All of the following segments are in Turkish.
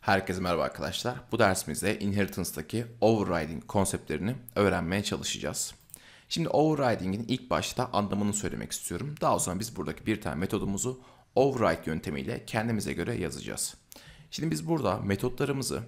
Herkese merhaba arkadaşlar. Bu dersimizde Inheritance'daki overriding konseptlerini öğrenmeye çalışacağız. Şimdi overriding'in ilk başta anlamını söylemek istiyorum. Daha sonra biz buradaki bir tane metodumuzu override yöntemiyle kendimize göre yazacağız. Şimdi biz burada metotlarımızı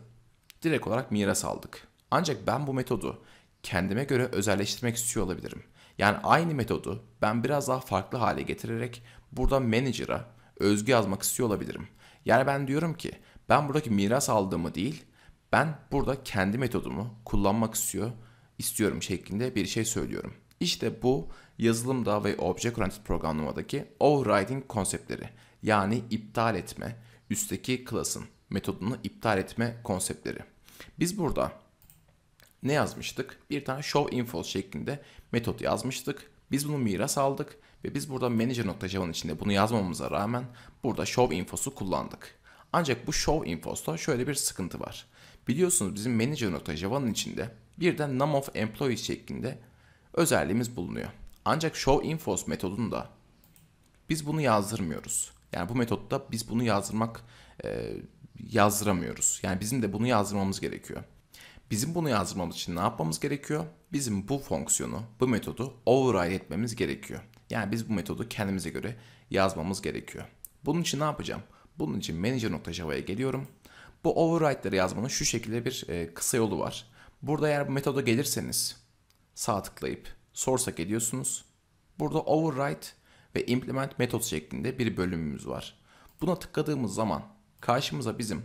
direkt olarak miras aldık. Ancak ben bu metodu kendime göre özelleştirmek istiyor olabilirim. Yani aynı metodu ben biraz daha farklı hale getirerek burada manager'a özgü yazmak istiyor olabilirim. Yani ben diyorum ki ben buradaki miras aldığımı değil, ben burada kendi metodumu kullanmak istiyor, istiyorum şeklinde bir şey söylüyorum. İşte bu yazılımda ve object oriented programlamadaki overriding konseptleri yani iptal etme, üstteki class'ın metodunu iptal etme konseptleri. Biz burada ne yazmıştık? Bir tane show info şeklinde metot yazmıştık. Biz bunu miras aldık ve biz burada manager.java'nın içinde bunu yazmamıza rağmen burada show infosu kullandık. Ancak bu show infosta şöyle bir sıkıntı var. Biliyorsunuz bizim manager nota Java'nın içinde birden de num of employees şeklinde özelliğimiz bulunuyor. Ancak show infos metodunda biz bunu yazdırmıyoruz. Yani bu metotta biz bunu yazdırmak e, yazdıramıyoruz. Yani bizim de bunu yazdırmamız gerekiyor. Bizim bunu yazdırmamız için ne yapmamız gerekiyor? Bizim bu fonksiyonu, bu metodu override etmemiz gerekiyor. Yani biz bu metodu kendimize göre yazmamız gerekiyor. Bunun için ne yapacağım? Bunun için manager.java'ya geliyorum. Bu override'ları yazmanın şu şekilde bir e, kısa yolu var. Burada eğer bu metoda gelirseniz sağ tıklayıp source'a ediyorsunuz. Burada override ve implement metod şeklinde bir bölümümüz var. Buna tıkladığımız zaman karşımıza bizim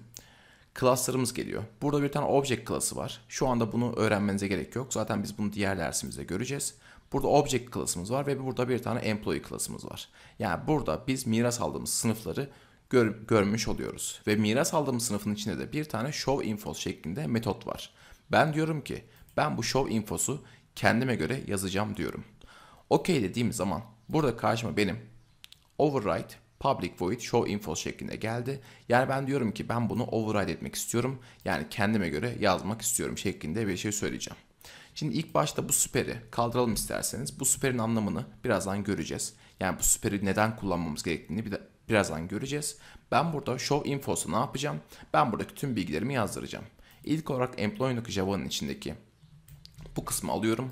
class'larımız geliyor. Burada bir tane object class'ı var. Şu anda bunu öğrenmenize gerek yok. Zaten biz bunu diğer dersimizde göreceğiz. Burada object class'ımız var ve burada bir tane employee class'ımız var. Yani burada biz miras aldığımız sınıfları gör, görmüş oluyoruz. Ve miras aldığımız sınıfın içinde de bir tane show info şeklinde metot var. Ben diyorum ki ben bu show infosu kendime göre yazacağım diyorum. Okey dediğim zaman burada karşıma benim override public void show info şeklinde geldi. Yani ben diyorum ki ben bunu override etmek istiyorum. Yani kendime göre yazmak istiyorum şeklinde bir şey söyleyeceğim. Şimdi ilk başta bu süperi kaldıralım isterseniz. Bu süperin anlamını birazdan göreceğiz. Yani bu süperi neden kullanmamız gerektiğini bir de Birazdan göreceğiz. Ben burada show infosu ne yapacağım? Ben buradaki tüm bilgilerimi yazdıracağım. İlk olarak employment Java'nın içindeki bu kısmı alıyorum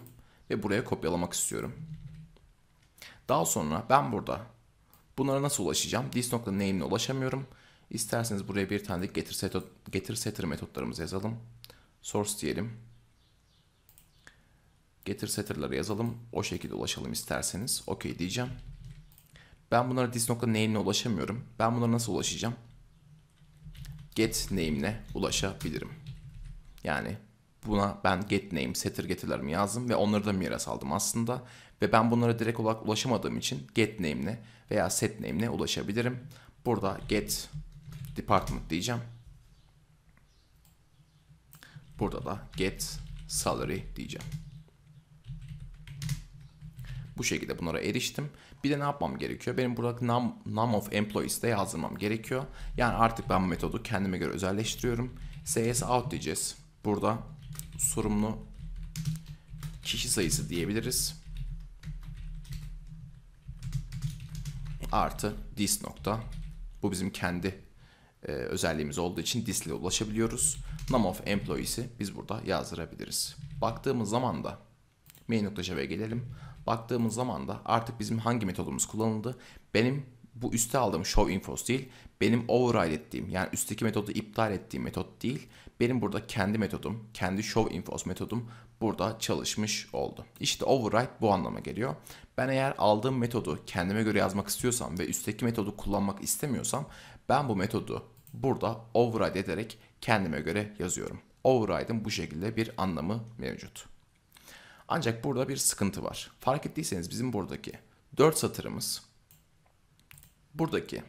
ve buraya kopyalamak istiyorum. Daha sonra ben burada bunlara nasıl ulaşacağım? This.name'le ulaşamıyorum. İsterseniz buraya bir tane de getir, setter, getir setter metotlarımızı yazalım. Source diyelim. Getir setter'ları yazalım. O şekilde ulaşalım isterseniz. Okey diyeceğim. Ben bunlara this name'le ulaşamıyorum. Ben bunlara nasıl ulaşacağım? Get name'le ulaşabilirim. Yani buna ben get name, setter getirlerimi yazdım ve onları da miras aldım aslında. Ve ben bunlara direkt olarak ulaşamadığım için get name'le veya set name'le ulaşabilirim. Burada get department diyeceğim. Burada da get salary diyeceğim. Bu şekilde bunlara eriştim. Bir de ne yapmam gerekiyor? Benim burada num, num of de yazdırmam gerekiyor. Yani artık ben bu metodu kendime göre özelleştiriyorum. CS out diyeceğiz. Burada sorumlu kişi sayısı diyebiliriz. Artı this nokta. Bu bizim kendi e, özelliğimiz olduğu için disle ulaşabiliyoruz. Num of employees'i biz burada yazdırabiliriz. Baktığımız zaman da main.jav'e gelelim baktığımız zaman da artık bizim hangi metodumuz kullanıldı? Benim bu üste aldığım show infos değil, benim override ettiğim yani üstteki metodu iptal ettiğim metot değil, benim burada kendi metodum, kendi show infos metodum burada çalışmış oldu. İşte override bu anlama geliyor. Ben eğer aldığım metodu kendime göre yazmak istiyorsam ve üstteki metodu kullanmak istemiyorsam ben bu metodu burada override ederek kendime göre yazıyorum. Override'ın bu şekilde bir anlamı mevcut. Ancak burada bir sıkıntı var. Fark ettiyseniz bizim buradaki 4 satırımız buradaki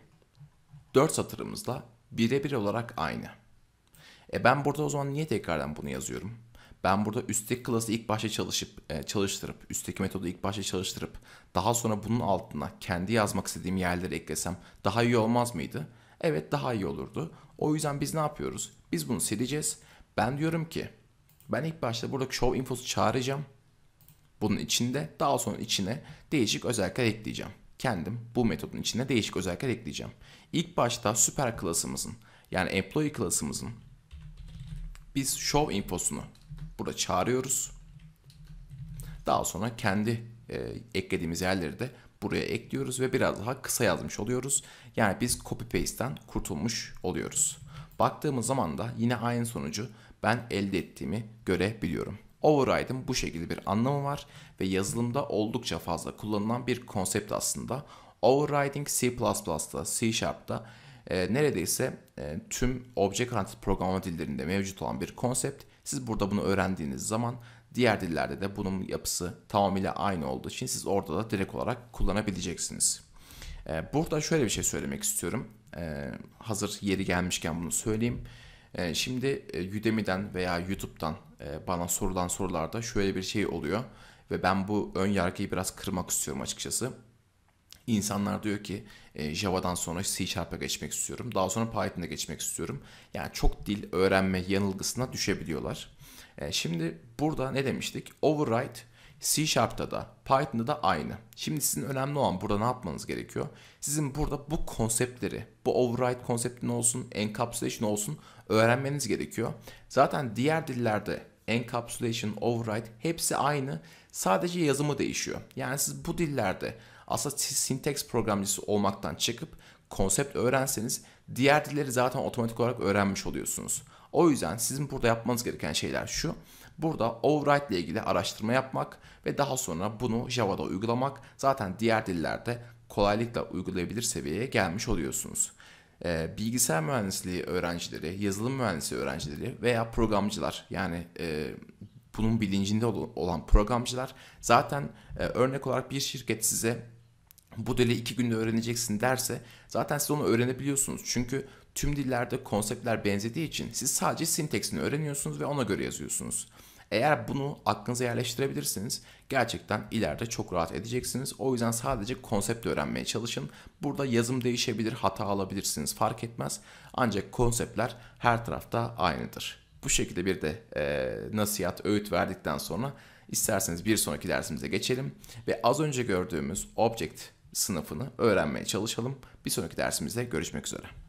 4 satırımızla birebir olarak aynı. E ben burada o zaman niye tekrardan bunu yazıyorum? Ben burada üstteki klası ilk başta çalışıp e, çalıştırıp üstteki metodu ilk başta çalıştırıp daha sonra bunun altına kendi yazmak istediğim yerleri eklesem daha iyi olmaz mıydı? Evet daha iyi olurdu. O yüzden biz ne yapıyoruz? Biz bunu sileceğiz. Ben diyorum ki ben ilk başta buradaki show infosu çağıracağım bunun içinde. Daha sonra içine değişik özellikler ekleyeceğim. Kendim bu metodun içine değişik özellikler ekleyeceğim. İlk başta süper klasımızın yani employee klasımızın biz show infosunu burada çağırıyoruz. Daha sonra kendi e, eklediğimiz yerleri de buraya ekliyoruz ve biraz daha kısa yazmış oluyoruz. Yani biz copy paste'ten kurtulmuş oluyoruz. Baktığımız zaman da yine aynı sonucu ben elde ettiğimi görebiliyorum. Override'ın bu şekilde bir anlamı var ve yazılımda oldukça fazla kullanılan bir konsept aslında. Overriding C++'da, C Sharp'ta e, neredeyse e, tüm object oriented programlama dillerinde mevcut olan bir konsept. Siz burada bunu öğrendiğiniz zaman diğer dillerde de bunun yapısı tamamıyla aynı olduğu için siz orada da direkt olarak kullanabileceksiniz. E, burada şöyle bir şey söylemek istiyorum. E, hazır yeri gelmişken bunu söyleyeyim. E, şimdi e, Udemy'den veya YouTube'dan e, bana sorulan sorularda şöyle bir şey oluyor ve ben bu ön yargıyı biraz kırmak istiyorum açıkçası. İnsanlar diyor ki e, Java'dan sonra C Sharp'a geçmek istiyorum. Daha sonra Python'a geçmek istiyorum. Yani çok dil öğrenme yanılgısına düşebiliyorlar. E, şimdi burada ne demiştik? Override C Sharp'ta da Python'da da aynı. Şimdi sizin önemli olan burada ne yapmanız gerekiyor? Sizin burada bu konseptleri, bu override konseptini olsun, encapsulation olsun öğrenmeniz gerekiyor. Zaten diğer dillerde encapsulation, override hepsi aynı. Sadece yazımı değişiyor. Yani siz bu dillerde aslında syntax programcısı olmaktan çıkıp konsept öğrenseniz diğer dilleri zaten otomatik olarak öğrenmiş oluyorsunuz. O yüzden sizin burada yapmanız gereken şeyler şu. Burada override ile ilgili araştırma yapmak ve daha sonra bunu Java'da uygulamak zaten diğer dillerde kolaylıkla uygulayabilir seviyeye gelmiş oluyorsunuz. Ee, bilgisayar mühendisliği öğrencileri, yazılım mühendisliği öğrencileri veya programcılar yani e, bunun bilincinde olan programcılar zaten e, örnek olarak bir şirket size bu dili iki günde öğreneceksin derse zaten siz onu öğrenebiliyorsunuz. Çünkü Tüm dillerde konseptler benzediği için siz sadece sinteksini öğreniyorsunuz ve ona göre yazıyorsunuz. Eğer bunu aklınıza yerleştirebilirsiniz gerçekten ileride çok rahat edeceksiniz. O yüzden sadece konsept öğrenmeye çalışın. Burada yazım değişebilir, hata alabilirsiniz fark etmez. Ancak konseptler her tarafta aynıdır. Bu şekilde bir de e, nasihat, öğüt verdikten sonra isterseniz bir sonraki dersimize geçelim. Ve az önce gördüğümüz object sınıfını öğrenmeye çalışalım. Bir sonraki dersimizde görüşmek üzere.